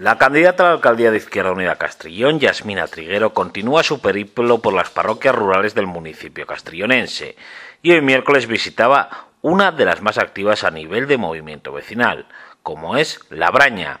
La candidata a la alcaldía de Izquierda Unida Castrillón, Yasmina Triguero, continúa su periplo por las parroquias rurales del municipio castrillonense y hoy miércoles visitaba una de las más activas a nivel de movimiento vecinal, como es La Braña.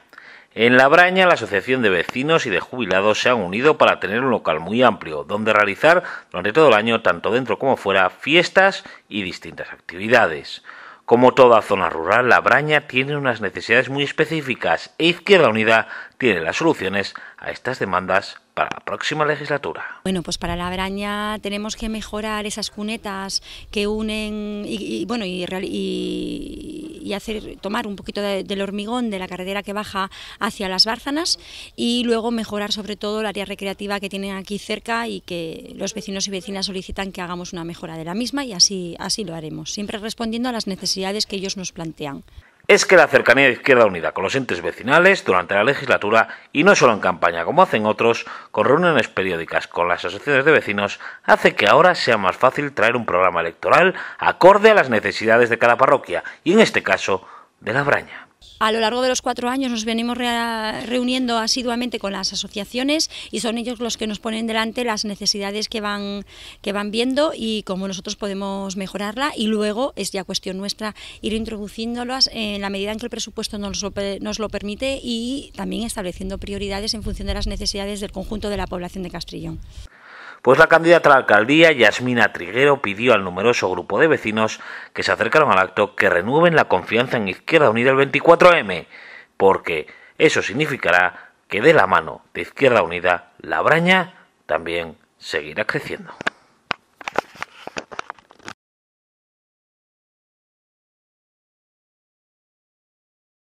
En La Braña, la Asociación de Vecinos y de Jubilados se han unido para tener un local muy amplio, donde realizar durante todo el año, tanto dentro como fuera, fiestas y distintas actividades. Como toda zona rural, La Braña tiene unas necesidades muy específicas e Izquierda Unida tiene las soluciones a estas demandas para la próxima legislatura. Bueno, pues para La Braña tenemos que mejorar esas cunetas que unen y, bueno y, y y hacer, tomar un poquito del hormigón de la carretera que baja hacia las Bárzanas y luego mejorar sobre todo el área recreativa que tienen aquí cerca y que los vecinos y vecinas solicitan que hagamos una mejora de la misma y así, así lo haremos, siempre respondiendo a las necesidades que ellos nos plantean es que la cercanía de Izquierda Unida con los entes vecinales durante la legislatura, y no solo en campaña como hacen otros, con reuniones periódicas con las asociaciones de vecinos, hace que ahora sea más fácil traer un programa electoral acorde a las necesidades de cada parroquia, y en este caso, de la Braña. A lo largo de los cuatro años nos venimos reuniendo asiduamente con las asociaciones y son ellos los que nos ponen delante las necesidades que van, que van viendo y cómo nosotros podemos mejorarla y luego es ya cuestión nuestra ir introduciéndolas en la medida en que el presupuesto nos lo, nos lo permite y también estableciendo prioridades en función de las necesidades del conjunto de la población de Castrillón pues la candidata a la alcaldía, Yasmina Triguero, pidió al numeroso grupo de vecinos que se acercaron al acto que renueven la confianza en Izquierda Unida el 24M, porque eso significará que de la mano de Izquierda Unida, la braña también seguirá creciendo.